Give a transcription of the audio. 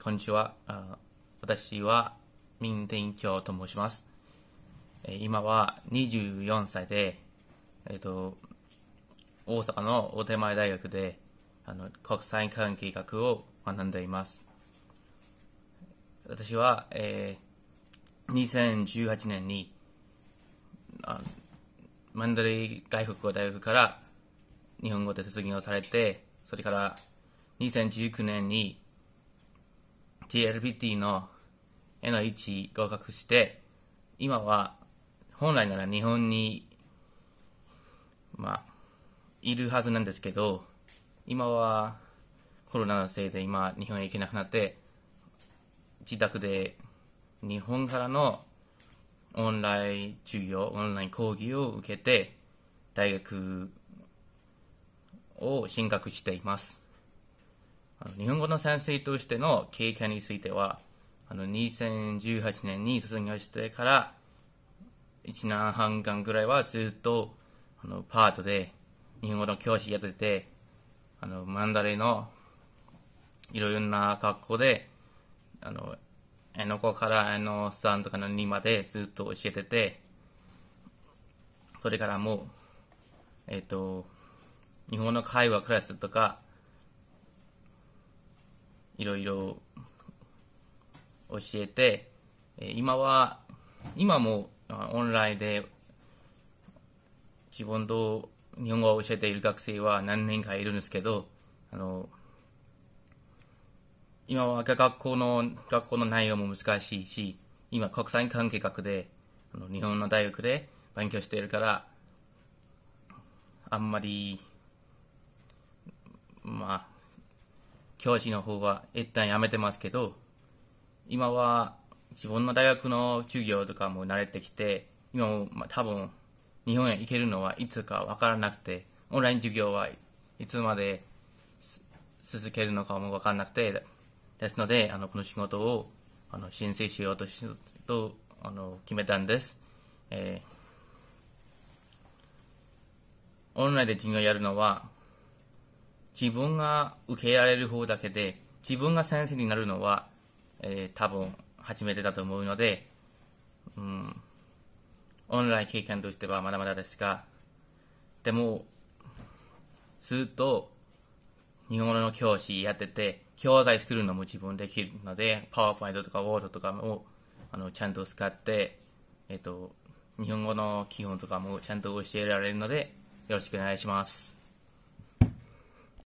こんにちは。私は、民天京と申します。え今は24歳で、えっ、と、大阪の大手前大学で、あの、国際関係学を学んでいます。私は、えー、2018年に、あマンダリ外国語大学から日本語で卒業されて、それから2019年に GLPT のへの位置合格して、今は本来なら日本に、まあ、いるはずなんですけど、今はコロナのせいで今日本へ行けなくなって、自宅で日本からのオンライン授業、オンライン講義を受けて、大学を進学しています。あの日本語の先生としての経験については、あの2018年に卒業してから1年半間ぐらいはずっとあのパートで日本語の教師やってて、あのマンダレのいろいろな格好で、あの、えのこからえのさんとかの2までずっと教えてて、それからもう、えっ、と、日本の会話クラスとか、いろいろ教えて、今は、今もオンラインで自分と日本語を教えている学生は何人かいるんですけど、あの、今は学校の、学校の内容も難しいし、今国際関係学で、あの日本の大学で勉強しているから、あんまり教師の方は一旦やめてますけど、今は自分の大学の授業とかも慣れてきて、今もまあ多分日本へ行けるのはいつかわからなくて、オンライン授業はいつまで続けるのかもわからなくて、ですので、あのこの仕事をあの申請しようとしとあの決めたんです。えー、オンラインで授業やるのは自分が受けられる方だけで、自分が先生になるのは、えー、多分初めてだと思うので、うん、オンライン経験としてはまだまだですが、でも、ずっと日本語の教師やってて、教材作るのも自分できるので、パワーポイントとかワードとかもあのちゃんと使って、えっ、と、日本語の基本とかもちゃんと教えられるので、よろしくお願いします。